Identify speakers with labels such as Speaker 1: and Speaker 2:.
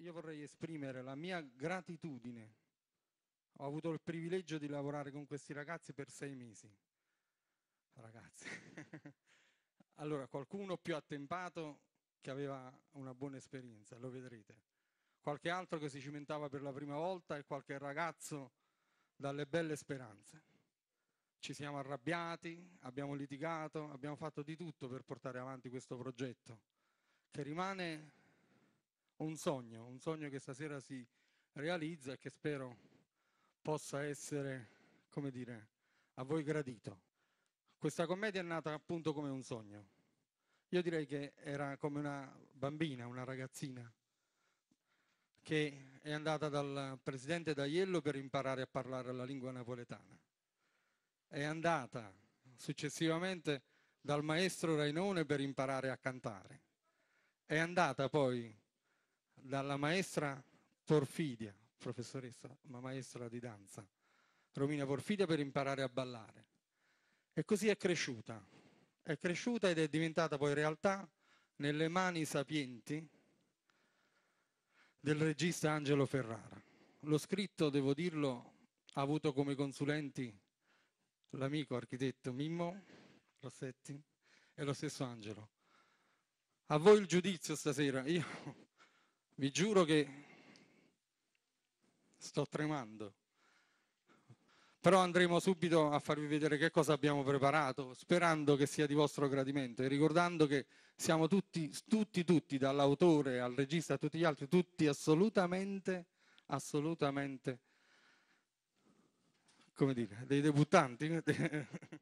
Speaker 1: io vorrei esprimere la mia gratitudine. Ho avuto il privilegio di lavorare con questi ragazzi per sei mesi. Ragazzi. allora, qualcuno più attempato che aveva una buona esperienza, lo vedrete. Qualche altro che si cimentava per la prima volta e qualche ragazzo dalle belle speranze. Ci siamo arrabbiati, abbiamo litigato, abbiamo fatto di tutto per portare avanti questo progetto, che rimane un sogno, un sogno che stasera si realizza e che spero possa essere, come dire, a voi gradito. Questa commedia è nata appunto come un sogno. Io direi che era come una bambina, una ragazzina, che è andata dal presidente D'Aiello per imparare a parlare la lingua napoletana. È andata successivamente dal maestro Rainone per imparare a cantare. È andata poi dalla maestra Porfidia, professoressa, ma maestra di danza, Romina Porfidia per imparare a ballare. E così è cresciuta, è cresciuta ed è diventata poi realtà nelle mani sapienti del regista Angelo Ferrara. Lo scritto, devo dirlo, ha avuto come consulenti l'amico architetto Mimmo Rossetti e lo stesso Angelo. A voi il giudizio stasera. Io vi giuro che sto tremando. Però andremo subito a farvi vedere che cosa abbiamo preparato, sperando che sia di vostro gradimento e ricordando che siamo tutti, tutti, tutti, dall'autore al regista a tutti gli altri, tutti assolutamente, assolutamente, come dire, dei debuttanti.